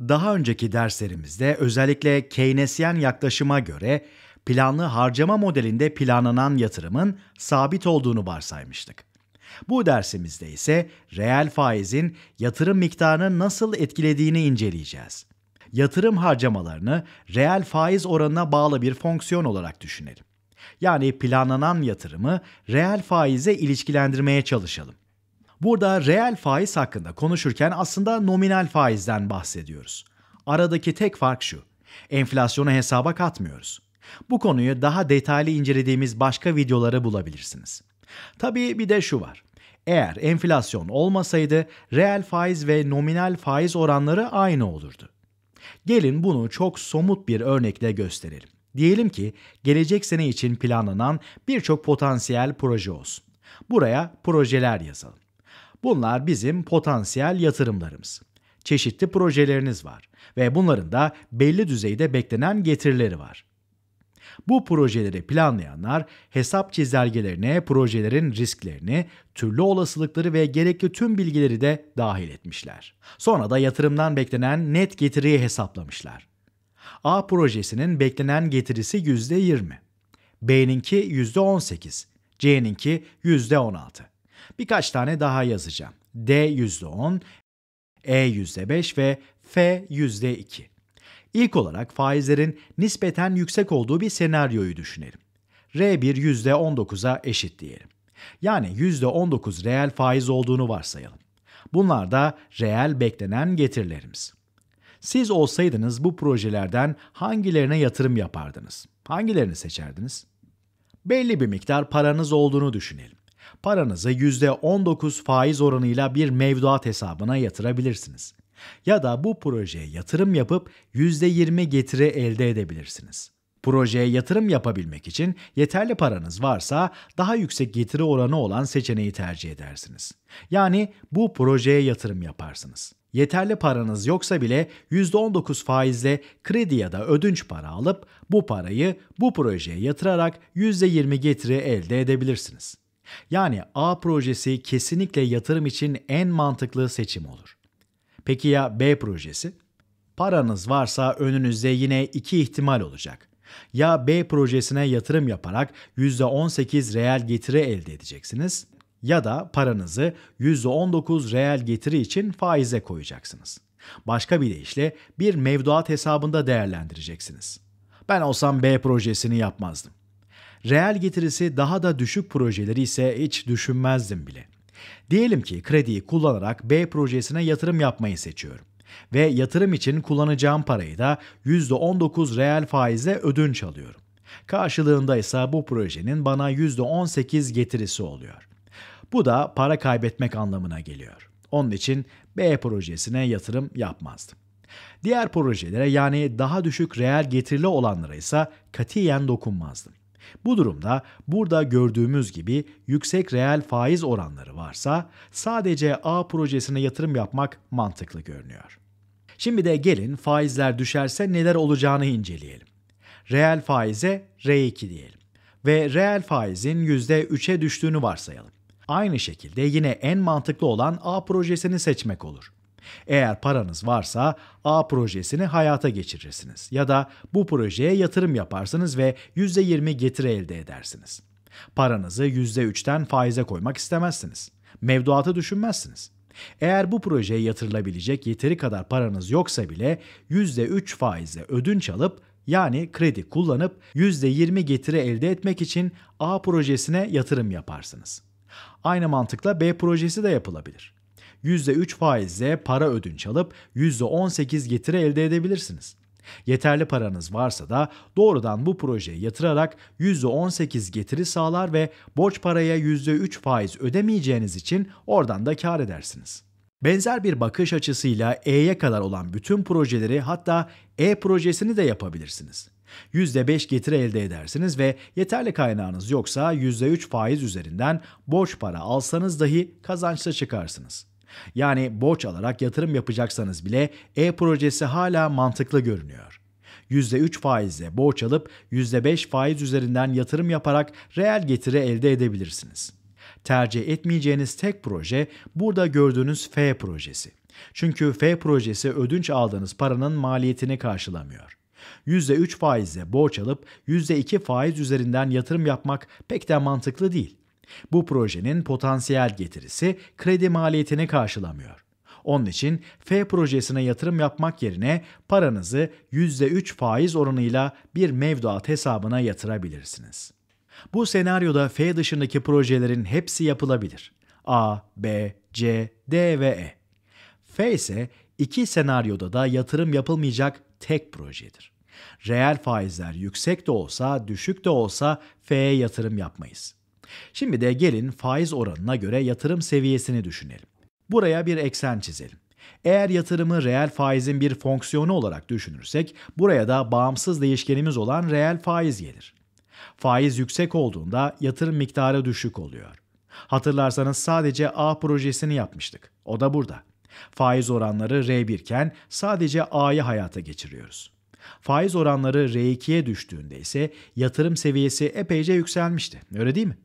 Daha önceki derslerimizde özellikle Keynesyen yaklaşıma göre planlı harcama modelinde planlanan yatırımın sabit olduğunu varsaymıştık. Bu dersimizde ise reel faizin yatırım miktarını nasıl etkilediğini inceleyeceğiz. Yatırım harcamalarını reel faiz oranına bağlı bir fonksiyon olarak düşünelim. Yani planlanan yatırımı reel faize ilişkilendirmeye çalışalım. Burada reel faiz hakkında konuşurken aslında nominal faizden bahsediyoruz. Aradaki tek fark şu. Enflasyonu hesaba katmıyoruz. Bu konuyu daha detaylı incelediğimiz başka videolara bulabilirsiniz. Tabii bir de şu var. Eğer enflasyon olmasaydı reel faiz ve nominal faiz oranları aynı olurdu. Gelin bunu çok somut bir örnekle gösterelim. Diyelim ki gelecek sene için planlanan birçok potansiyel proje olsun. Buraya projeler yazalım. Bunlar bizim potansiyel yatırımlarımız. Çeşitli projeleriniz var ve bunların da belli düzeyde beklenen getirileri var. Bu projeleri planlayanlar hesap çizelgelerine projelerin risklerini, türlü olasılıkları ve gerekli tüm bilgileri de dahil etmişler. Sonra da yatırımdan beklenen net getiriyi hesaplamışlar. A projesinin beklenen getirisi %20, B'ninki %18, C'ninki %16. Birkaç tane daha yazacağım. D yüzde %10, E yüzde %5 ve F yüzde %2. İlk olarak faizlerin nispeten yüksek olduğu bir senaryoyu düşünelim. R1 %19'a eşit diyelim. Yani yüzde %19 reel faiz olduğunu varsayalım. Bunlar da reel beklenen getirilerimiz. Siz olsaydınız bu projelerden hangilerine yatırım yapardınız? Hangilerini seçerdiniz? Belli bir miktar paranız olduğunu düşünelim. Paranızı %19 faiz oranıyla bir mevduat hesabına yatırabilirsiniz. Ya da bu projeye yatırım yapıp %20 getiri elde edebilirsiniz. Projeye yatırım yapabilmek için yeterli paranız varsa daha yüksek getiri oranı olan seçeneği tercih edersiniz. Yani bu projeye yatırım yaparsınız. Yeterli paranız yoksa bile %19 faizle kredi ya da ödünç para alıp bu parayı bu projeye yatırarak %20 getiri elde edebilirsiniz. Yani A projesi kesinlikle yatırım için en mantıklı seçim olur. Peki ya B projesi? Paranız varsa önünüzde yine iki ihtimal olacak. Ya B projesine yatırım yaparak %18 reel getiri elde edeceksiniz ya da paranızı %19 reel getiri için faize koyacaksınız. Başka bir deyişle bir mevduat hesabında değerlendireceksiniz. Ben olsam B projesini yapmazdım. Reel getirisi daha da düşük projeleri ise hiç düşünmezdim bile. Diyelim ki krediyi kullanarak B projesine yatırım yapmayı seçiyorum ve yatırım için kullanacağım parayı da %19 reel faizle ödünç alıyorum. Karşılığında ise bu projenin bana %18 getirisi oluyor. Bu da para kaybetmek anlamına geliyor. Onun için B projesine yatırım yapmazdım. Diğer projelere yani daha düşük reel getirili olanlara ise katiyen dokunmazdım. Bu durumda burada gördüğümüz gibi yüksek reel faiz oranları varsa sadece A projesine yatırım yapmak mantıklı görünüyor. Şimdi de gelin faizler düşerse neler olacağını inceleyelim. Reel faize R2 diyelim ve reel faizin %3'e düştüğünü varsayalım. Aynı şekilde yine en mantıklı olan A projesini seçmek olur. Eğer paranız varsa A projesini hayata geçirirsiniz ya da bu projeye yatırım yaparsınız ve %20 getiri elde edersiniz. Paranızı %3'ten faize koymak istemezsiniz. Mevduatı düşünmezsiniz. Eğer bu projeye yatırılabilecek yeteri kadar paranız yoksa bile %3 faize ödünç alıp yani kredi kullanıp %20 getiri elde etmek için A projesine yatırım yaparsınız. Aynı mantıkla B projesi de yapılabilir. %3 faizle para ödünç alıp %18 getiri elde edebilirsiniz. Yeterli paranız varsa da doğrudan bu projeye yatırarak %18 getiri sağlar ve borç paraya %3 faiz ödemeyeceğiniz için oradan da kar edersiniz. Benzer bir bakış açısıyla E'ye kadar olan bütün projeleri hatta E projesini de yapabilirsiniz. %5 getiri elde edersiniz ve yeterli kaynağınız yoksa %3 faiz üzerinden borç para alsanız dahi kazançta çıkarsınız. Yani borç alarak yatırım yapacaksanız bile E projesi hala mantıklı görünüyor. %3 faizle borç alıp %5 faiz üzerinden yatırım yaparak reel getiri elde edebilirsiniz. Tercih etmeyeceğiniz tek proje burada gördüğünüz F projesi. Çünkü F projesi ödünç aldığınız paranın maliyetini karşılamıyor. %3 faizle borç alıp %2 faiz üzerinden yatırım yapmak pek de mantıklı değil. Bu projenin potansiyel getirisi kredi maliyetini karşılamıyor. Onun için F projesine yatırım yapmak yerine paranızı %3 faiz oranıyla bir mevduat hesabına yatırabilirsiniz. Bu senaryoda F dışındaki projelerin hepsi yapılabilir. A, B, C, D ve E. F ise iki senaryoda da yatırım yapılmayacak tek projedir. Reel faizler yüksek de olsa, düşük de olsa F'ye yatırım yapmayız. Şimdi de gelin faiz oranına göre yatırım seviyesini düşünelim. Buraya bir eksen çizelim. Eğer yatırımı reel faizin bir fonksiyonu olarak düşünürsek buraya da bağımsız değişkenimiz olan reel faiz gelir. Faiz yüksek olduğunda yatırım miktarı düşük oluyor. Hatırlarsanız sadece A projesini yapmıştık. O da burada. Faiz oranları R1 iken sadece A'yı hayata geçiriyoruz. Faiz oranları R2'ye düştüğünde ise yatırım seviyesi epeyce yükselmişti. Öyle değil mi?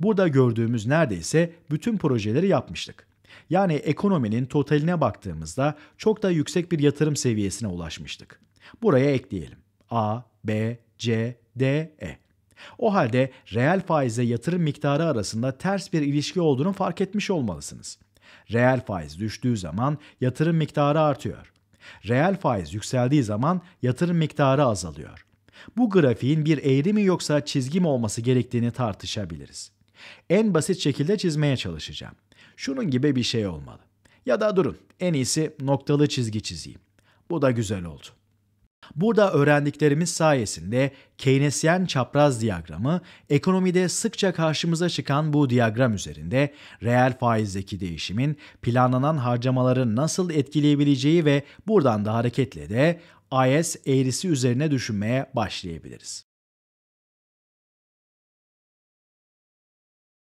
Burada gördüğümüz neredeyse bütün projeleri yapmıştık. Yani ekonominin totaline baktığımızda çok da yüksek bir yatırım seviyesine ulaşmıştık. Buraya ekleyelim. A, B, C, D, E. O halde reel faize yatırım miktarı arasında ters bir ilişki olduğunu fark etmiş olmalısınız. Reel faiz düştüğü zaman yatırım miktarı artıyor. Reel faiz yükseldiği zaman yatırım miktarı azalıyor. Bu grafiğin bir eğri mi yoksa çizgi mi olması gerektiğini tartışabiliriz. En basit şekilde çizmeye çalışacağım. Şunun gibi bir şey olmalı. Ya da durun en iyisi noktalı çizgi çizeyim. Bu da güzel oldu. Burada öğrendiklerimiz sayesinde Keynesyen çapraz diyagramı, ekonomide sıkça karşımıza çıkan bu diyagram üzerinde reel faizdeki değişimin planlanan harcamaları nasıl etkileyebileceği ve buradan da hareketle de IS eğrisi üzerine düşünmeye başlayabiliriz.